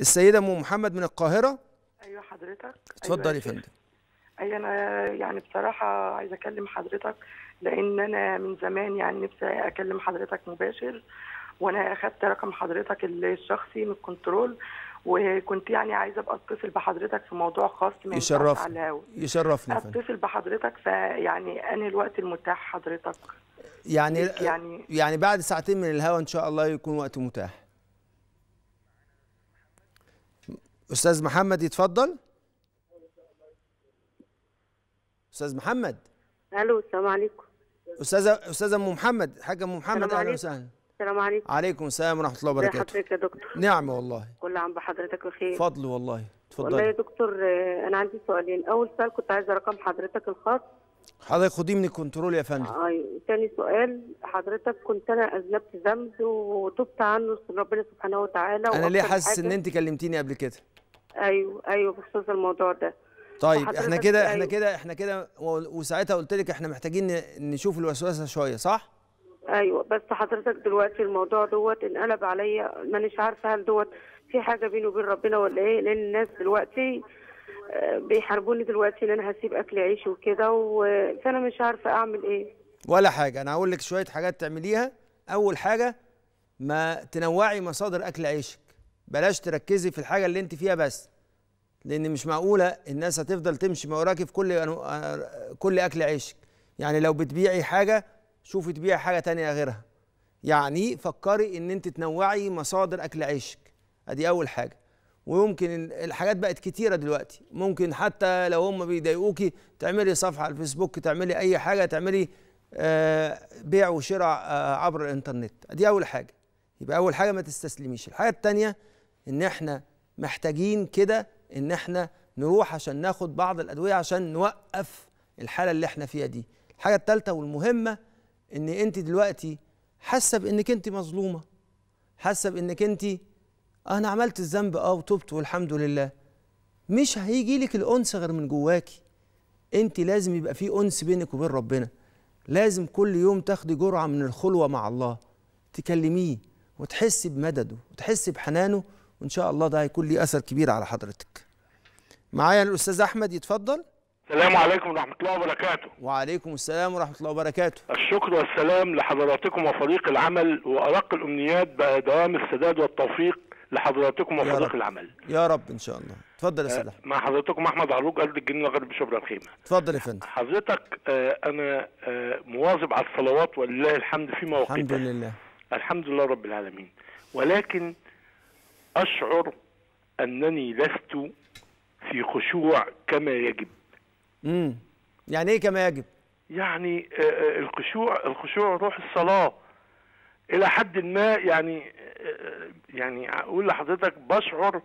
السيده ام محمد من القاهره ايوه حضرتك اتفضلي أيوة يا فندم اي انا يعني بصراحه عايزه اكلم حضرتك لان انا من زمان يعني نفسي اكلم حضرتك مباشر وانا اخدت رقم حضرتك الشخصي من الكنترول وكنت يعني عايزه ابقى اتصل بحضرتك في موضوع خاص من يشرفني على الهو. يشرفني اتصل بحضرتك فيعني انا الوقت المتاح حضرتك يعني يعني يعني بعد ساعتين من الهوا ان شاء الله يكون وقت متاح استاذ محمد يتفضل استاذ محمد الو السلام عليكم استاذه استاذه ام محمد حاجه ام محمد اهلا وسهلا السلام عليكم وعليكم السلام ورحمه الله وبركاته حضرتك يا دكتور نعم والله كل عام بحضرتك بخير فضل والله اتفضلي والله يا دكتور آه، انا عندي سؤالين اول سؤال كنت عايزه رقم حضرتك الخاص حضرتك خديه من الكنترول يا فندم ايوه تاني سؤال حضرتك كنت انا اذنبت ذنب وتبت عنه ربنا سبحانه وتعالى انا ليه حاسس ان انت كلمتيني قبل كده ايوه ايوه بخصوص الموضوع ده طيب احنا كده احنا أيوه. كده احنا كده وساعتها قلت لك احنا محتاجين نشوف الوسوسه شويه صح ايوه بس حضرتك دلوقتي الموضوع دوت انقلب عليا مانيش عارفه هل دوت في حاجه بيني وبين ربنا ولا ايه لان الناس دلوقتي بيحاربوني دلوقتي ان انا هسيب اكل عيش وكده فانا مش عارفه اعمل ايه ولا حاجه انا هقول لك شويه حاجات تعمليها اول حاجه ما تنوعي مصادر اكل عيشك بلاش تركزي في الحاجه اللي انت فيها بس لان مش معقوله الناس هتفضل تمشي ما وراكي في كل آه، كل اكل عيشك يعني لو بتبيعي حاجه شوفي تبيعي حاجه تانية غيرها يعني فكري ان انت تنوعي مصادر اكل عيشك ادي اول حاجه ويمكن الحاجات بقت كتيرة دلوقتي ممكن حتى لو هم بيضايقوكي تعملي صفحة على الفيسبوك تعملي أي حاجة تعملي آه بيع وشراء آه عبر الإنترنت دي أول حاجة يبقى أول حاجة ما تستسلميش الحاجة التانية إن إحنا محتاجين كده إن إحنا نروح عشان ناخد بعض الأدوية عشان نوقف الحالة اللي إحنا فيها دي الحاجة التالتة والمهمة إن أنت دلوقتي حاسة بإنك أنت مظلومة حاسة بإنك أنت انا عملت الذنب اه وتبت والحمد لله مش هيجي لك الانس غير من جواكي انت لازم يبقى في انس بينك وبين ربنا لازم كل يوم تاخدي جرعه من الخلوه مع الله تكلميه وتحسي بمدده وتحسي بحنانه وان شاء الله ده هيكون ليه اثر كبير على حضرتك معايا الاستاذ احمد يتفضل السلام عليكم ورحمة الله وبركاته. وعليكم السلام ورحمة الله وبركاته. الشكر والسلام لحضراتكم وفريق العمل وأرق الأمنيات بدوام السداد والتوفيق لحضراتكم وفريق العمل يا رب ان شاء الله اتفضل يا آه، سيدي مع حضرتكم احمد عروج قلب الجنين غرب شبرا الخيمه اتفضل يا فندم حضرتك آه، انا آه، مواظب على الصلوات ولله الحمد في مواقيتها الحمد لله الحمد لله رب العالمين ولكن اشعر انني لست في خشوع كما يجب امم يعني ايه كما يجب يعني الخشوع الخشوع روح الصلاه الى حد ما يعني يعني اقول لحضرتك بشعر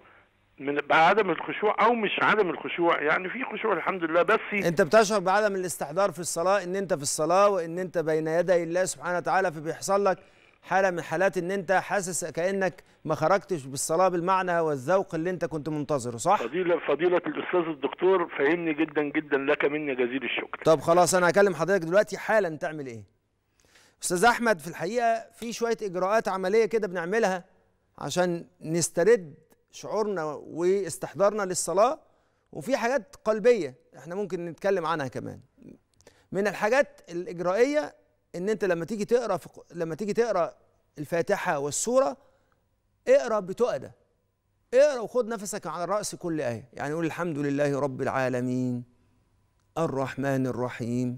من بعدم الخشوع او مش عدم الخشوع يعني في خشوع الحمد لله بس انت بتشعر بعدم الاستحضار في الصلاه ان انت في الصلاه وان انت بين يدي الله سبحانه وتعالى فبيحصل لك حاله من حالات ان انت حاسس كانك ما خرجتش بالصلاه بالمعنى والذوق اللي انت كنت منتظره صح فضيله فضيله الاستاذ الدكتور فهمني جدا جدا لك مني جزيل الشكر طب خلاص انا هكلم حضرتك دلوقتي حالا تعمل ايه استاذ احمد في الحقيقه في شويه اجراءات عمليه كده بنعملها عشان نسترد شعورنا واستحضارنا للصلاه وفي حاجات قلبيه احنا ممكن نتكلم عنها كمان من الحاجات الاجرائيه ان انت لما تيجي تقرا في... لما تيجي تقرا الفاتحه والسوره اقرا بتؤده اقرا وخد نفسك على راس كل ايه يعني قول الحمد لله رب العالمين الرحمن الرحيم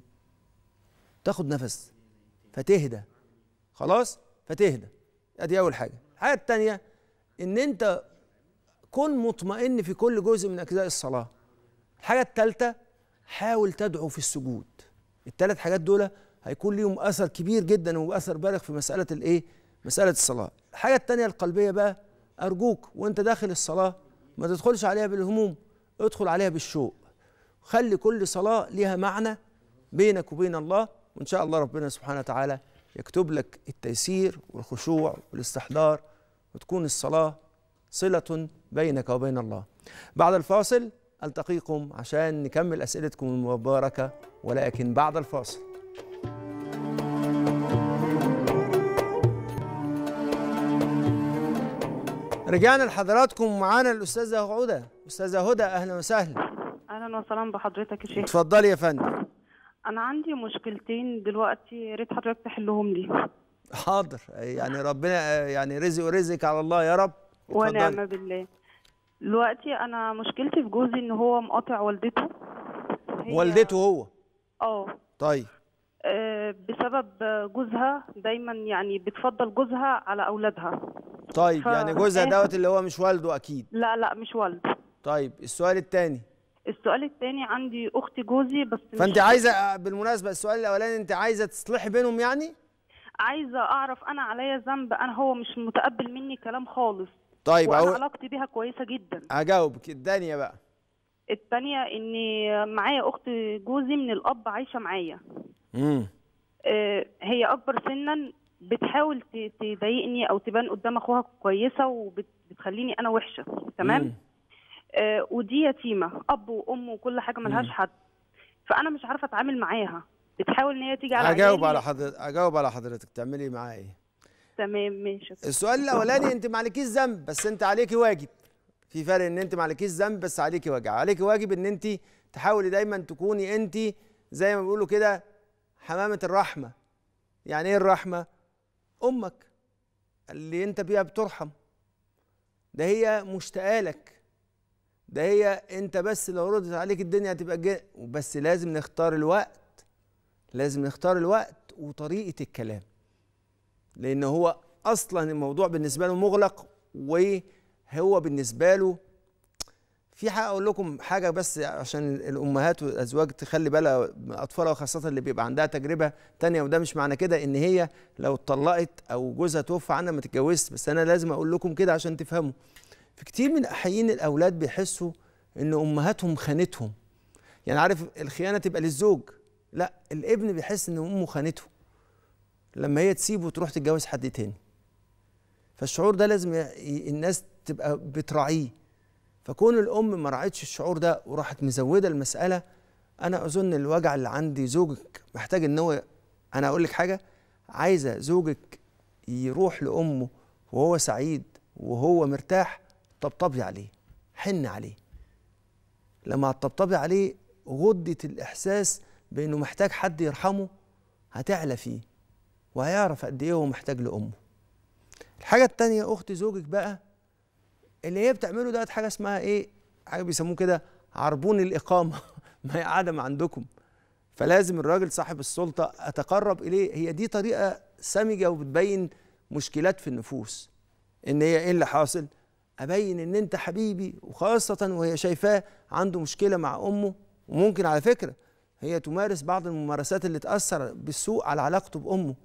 تاخد نفس فتهدى خلاص فتهدى ادي اول حاجه الحاجه الثانيه ان انت كن مطمئن في كل جزء من اجزاء الصلاه الحاجه الثالثه حاول تدعو في السجود الثلاث حاجات دول هيكون ليهم اثر كبير جدا واثر بالغ في مساله الايه مساله الصلاه الحاجه الثانيه القلبيه بقى ارجوك وانت داخل الصلاه ما تدخلش عليها بالهموم ادخل عليها بالشوق خلي كل صلاه ليها معنى بينك وبين الله وإن شاء الله ربنا سبحانه وتعالى يكتب لك التيسير والخشوع والاستحضار وتكون الصلاة صلة بينك وبين الله بعد الفاصل ألتقيكم عشان نكمل أسئلتكم المباركة ولكن بعد الفاصل رجعنا لحضراتكم معانا الأستاذة هدى أستاذة هدى أهلا وسهلا أهلا وسهلا بحضرتك يا شيخ اتفضلي يا فندم انا عندي مشكلتين دلوقتي يا ريت حضرتك تحلهم لي حاضر يعني ربنا يعني رزق ورزقك على الله يا رب ونعم بالله دلوقتي انا مشكلتي في جوزي ان هو مقاطع والدته والدته هو اه طيب آه، بسبب جوزها دايما يعني بتفضل جوزها على اولادها طيب يعني ف... يعني جوزها آه. دوت اللي هو مش والده اكيد لا لا مش والده طيب السؤال الثاني السؤال الثاني عندي اختي جوزي بس فانت عايزه بالمناسبه السؤال الاولاني انت عايزه تصلحي بينهم يعني عايزه اعرف انا عليا ذنب انا هو مش متقبل مني كلام خالص طيب وانا أو... علاقتي بيها كويسه جدا هجاوبك الدنيا بقى الثانيه ان معايا اخت جوزي من الاب عايشه معايا امم هي اكبر سنا بتحاول تضايقني او تبان قدام اخوها كويسه وبتخليني انا وحشه تمام مم. آه، ودي يتيمه اب وام وكل حاجه ملهاش حد فانا مش عارفه اتعامل معاها بتحاول ان هي تيجي على اجاوب على حضرتك اجاوب على حضرتك تعملي معاها ايه تمام ماشي السؤال الاولاني انت ما عليكيش ذنب بس انت عليكي واجب في فرق ان انت ما عليكيش ذنب بس عليكي واجب عليكي واجب ان انت تحاولي دايما تكوني انت زي ما بيقولوا كده حمامه الرحمه يعني ايه الرحمه امك اللي انت بيها بترحم ده هي مشتاقه لك ده هي انت بس لو ردت عليك الدنيا هتبقى جن... بس لازم نختار الوقت لازم نختار الوقت وطريقه الكلام لان هو اصلا الموضوع بالنسبه له مغلق وهو بالنسبه له في حاجه اقول لكم حاجه بس عشان الامهات والازواج تخلي بالها اطفالها وخاصه اللي بيبقى عندها تجربه تانية وده مش معنى كده ان هي لو اتطلقت او جوزها توفى عنها ما تتجوزش بس انا لازم اقول لكم كده عشان تفهموا في كتير من احيين الاولاد بيحسوا ان امهاتهم خانتهم يعني عارف الخيانه تبقى للزوج لا الابن بيحس ان امه خانته لما هي تسيبه وتروح تتجوز حد تاني فالشعور ده لازم الناس تبقى بتراعيه فكون الام ما راعتش الشعور ده وراحت مزوده المساله انا اظن الوجع اللي عندي زوجك محتاج ان هو انا اقول لك حاجه عايزه زوجك يروح لامه وهو سعيد وهو مرتاح طبطبي عليه حن عليه لما هتطبطبي عليه غدة الإحساس بإنه محتاج حد يرحمه هتعلى فيه وهيعرف قد إيه هو محتاج لأمه الحاجة التانية أخت زوجك بقى اللي هي بتعمله ده حاجة اسمها إيه حاجة بيسموه كده عربون الإقامة ما هي قاعدة ما عندكم فلازم الراجل صاحب السلطة أتقرب إليه هي دي طريقة سمجة وبتبين مشكلات في النفوس إن هي إيه اللي حاصل؟ ابين ان انت حبيبي وخاصه وهي شايفاه عنده مشكله مع امه وممكن على فكره هي تمارس بعض الممارسات اللي تاثر بالسوء على علاقته بامه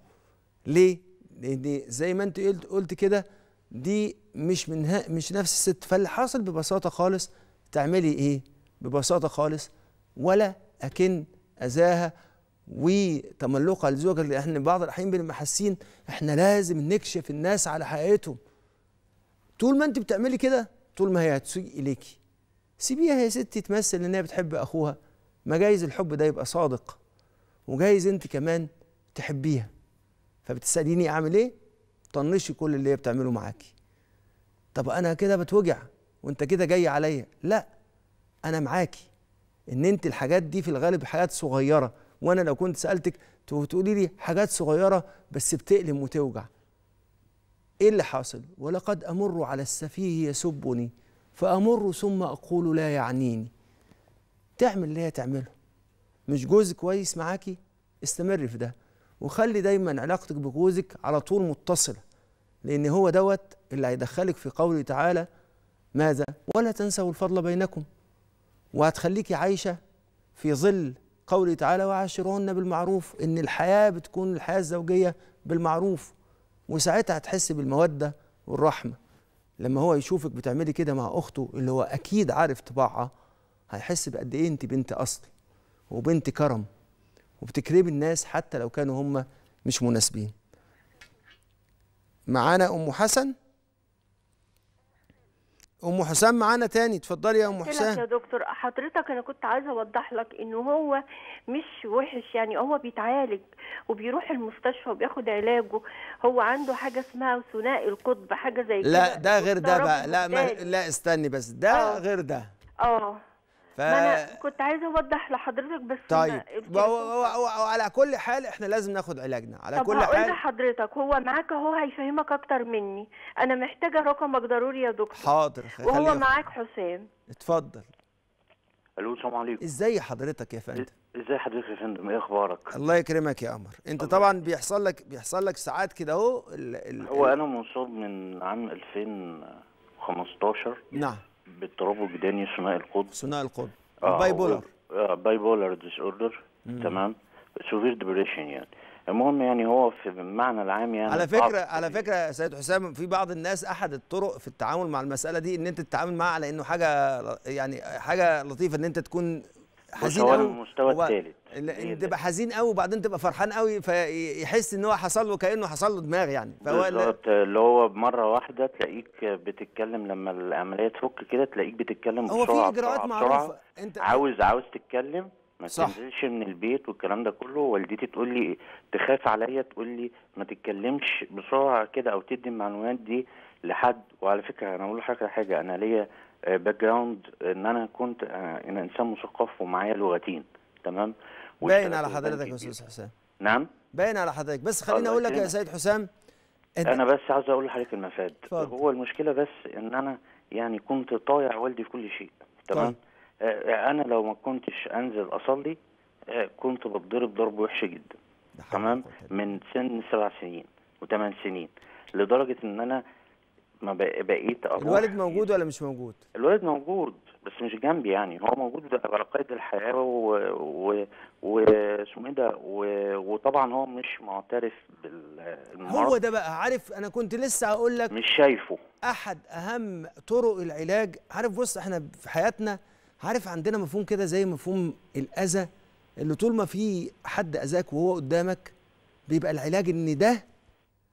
ليه لان زي ما انت قلت قلت كده دي مش من مش نفس الست فاللي حاصل ببساطه خالص تعملي ايه ببساطه خالص ولا اكن اذاها وتملقها لزوجك لان بعض الاحيان بنبقى حاسين احنا لازم نكشف الناس على حقيقتهم طول ما انت بتعملي كده طول ما هي هتسيء اليكي سيبيها يا ستي تمثل ان هي بتحب اخوها ما جايز الحب ده يبقى صادق وجايز انت كمان تحبيها فبتساليني اعمل ايه طنشي كل اللي هي بتعمله معاكي طب انا كده بتوجع وانت كده جاي عليا لا انا معاكي ان انت الحاجات دي في الغالب حاجات صغيره وانا لو كنت سالتك تقولي لي حاجات صغيره بس بتألم وتوجع ايه اللي حاصل ولقد امر على السفيه يسبني فامر ثم اقول لا يعنيني تعمل اللي هي تعمله مش جوزك كويس معاكي استمر في ده وخلي دايما علاقتك بجوزك على طول متصله لان هو دوت اللي هيدخلك في قوله تعالى ماذا ولا تنسوا الفضل بينكم وهتخليكي عايشه في ظل قوله تعالى وعاشرهن بالمعروف ان الحياه بتكون الحياه الزوجيه بالمعروف وساعتها هتحس بالموده والرحمه لما هو يشوفك بتعملي كده مع اخته اللي هو اكيد عارف طباعها هيحس بقد ايه انت بنت اصل وبنت كرم وبتكرمي الناس حتى لو كانوا هم مش مناسبين معانا ام حسن ام حسام معانا تاني اتفضلي يا ام إيه حسام يا دكتور حضرتك انا كنت عايزه اوضح لك ان هو مش وحش يعني هو بيتعالج وبيروح المستشفى وبياخد علاجه هو عنده حاجه اسمها ثنائي القطب حاجه زي كده لا ده غير ده بقى لا ما لا استني بس ده آه. غير ده اه ف... ما انا كنت عايزه اوضح لحضرتك بس طيب وعلى كل حال احنا لازم ناخد علاجنا على طب كل حال لحضرتك هو معاك اهو هيفهمك اكتر مني انا محتاجه رقمك ضروري يا دكتور حاضر وهو معاك حسام اتفضل الو السلام عليكم ازاي حضرتك يا فندم ازاي حضرتك يا فندم ايه اخبارك الله يكرمك يا قمر انت طبعا بيحصل لك بيحصل لك ساعات كده اهو هو انا مصاب من عام 2015 نعم باضطراب وجداني ثنائي القطب ثنائي القطب آه باي بولر آه باي بولر ديس اوردر تمام سوفير ديبريشن يعني المهم يعني هو في المعنى العام يعني على فكره على فكره يا سيد حسام في بعض الناس احد الطرق في التعامل مع المساله دي ان انت تتعامل معها على انه حاجه يعني حاجه لطيفه ان انت تكون حزين قوي المستوى الثالث تبقى حزين قوي وبعدين تبقى فرحان قوي فيحس ان هو حصل له كانه حصل له دماغ يعني بالظبط اللي هو بمره واحده تلاقيك بتتكلم لما العمليه تفك كده تلاقيك بتتكلم بسرعه هو في اجراءات معروفه انت عاوز عاوز تتكلم ما صح. تنزلش من البيت والكلام ده كله والدتي تقول لي تخاف عليا تقول لي ما تتكلمش بسرعه كده او تدي المعلومات دي لحد وعلى فكره انا اقول لحضرتك حاجه انا ليا باك آه، جراوند آه، ان انا كنت آه، انا انسان مثقف ومعايا لغتين تمام باين على حضرتك يا استاذ حسام نعم باين على حضرتك بس خليني اقول لك يا سيد حسام انا بس عاوز اقول لحضرتك المفاد فضل. هو المشكله بس ان انا يعني كنت طايع والدي في كل شيء تمام طيب. انا لو ما كنتش انزل اصلي كنت بتضرب ضرب وحش جدا تمام من سن سبع سنين وثمان سنين لدرجه ان انا ما بقيت اروح الوالد موجود ولا مش موجود؟ الوالد موجود بس مش جنبي يعني هو موجود على قيد الحياه و واسمه ايه ده وطبعا هو مش معترف بالمرض هو ده بقى عارف انا كنت لسه هقول لك مش شايفه احد اهم طرق العلاج عارف بص احنا في حياتنا عارف عندنا مفهوم كده زي مفهوم الاذى اللي طول ما في حد اذاك وهو قدامك بيبقى العلاج ان ده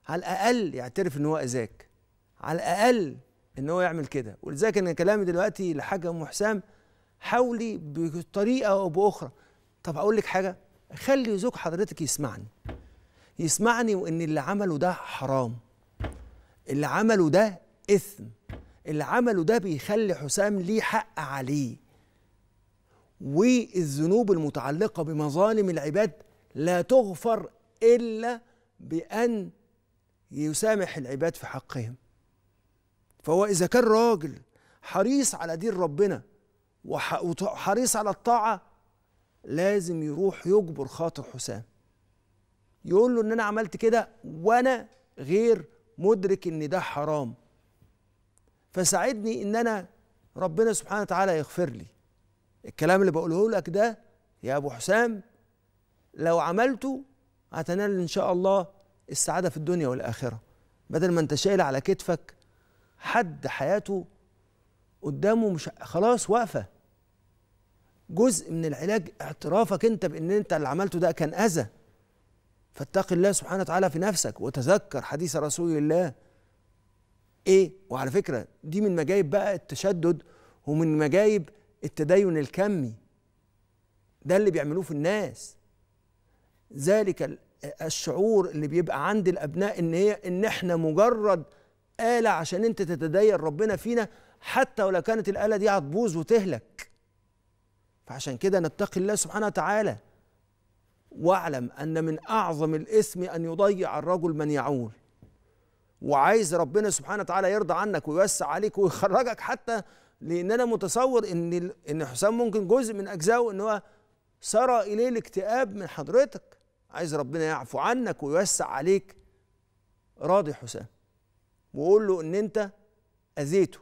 على الاقل يعترف ان هو اذاك على الاقل ان هو يعمل كده ولذلك انا كلامي دلوقتي لحاجه ام حسام حاولي بطريقه او باخرى طب اقول لك حاجه خلي زوج حضرتك يسمعني يسمعني وان اللي عمله ده حرام اللي عمله ده اثم اللي عمله ده بيخلي حسام ليه حق عليه والذنوب المتعلقه بمظالم العباد لا تغفر الا بان يسامح العباد في حقهم فهو إذا كان راجل حريص على دين ربنا وحريص على الطاعة لازم يروح يجبر خاطر حسام يقول له إن أنا عملت كده وأنا غير مدرك إن ده حرام فساعدني إن أنا ربنا سبحانه وتعالى يغفر لي الكلام اللي بقوله لك ده يا أبو حسام لو عملته هتنال إن شاء الله السعادة في الدنيا والآخرة بدل ما أنت شايل على كتفك حد حياته قدامه مش خلاص واقفه جزء من العلاج اعترافك انت بان انت اللي عملته ده كان اذى فاتق الله سبحانه وتعالى في نفسك وتذكر حديث رسول الله ايه وعلى فكره دي من مجايب بقى التشدد ومن مجايب التدين الكمي ده اللي بيعملوه في الناس ذلك الشعور اللي بيبقى عند الابناء ان هي ان احنا مجرد آلة عشان أنت تتدين ربنا فينا حتى ولو كانت الآلة دي هتبوظ وتهلك فعشان كده نتقي الله سبحانه وتعالى واعلم أن من أعظم الإثم أن يضيع الرجل من يعول وعايز ربنا سبحانه وتعالى يرضى عنك ويوسع عليك ويخرجك حتى لأن أنا متصور إن إن حسام ممكن جزء من أجزائه إن هو سرى إليه الاكتئاب من حضرتك عايز ربنا يعفو عنك ويوسع عليك راضي حسام وقول له ان انت اذيته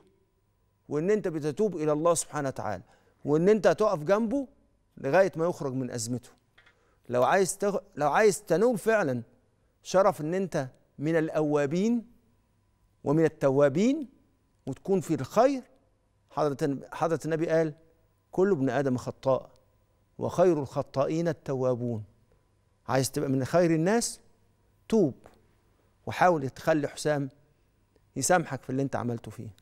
وان انت بتتوب الى الله سبحانه وتعالى وان انت هتقف جنبه لغايه ما يخرج من ازمته لو عايز تغ... لو عايز تنول فعلا شرف ان انت من الاوابين ومن التوابين وتكون في الخير حضرة حضرة النبي قال كل ابن ادم خطاء وخير الخطائين التوابون عايز تبقى من خير الناس توب وحاول تخلي حسام يسامحك في اللي انت عملته فيه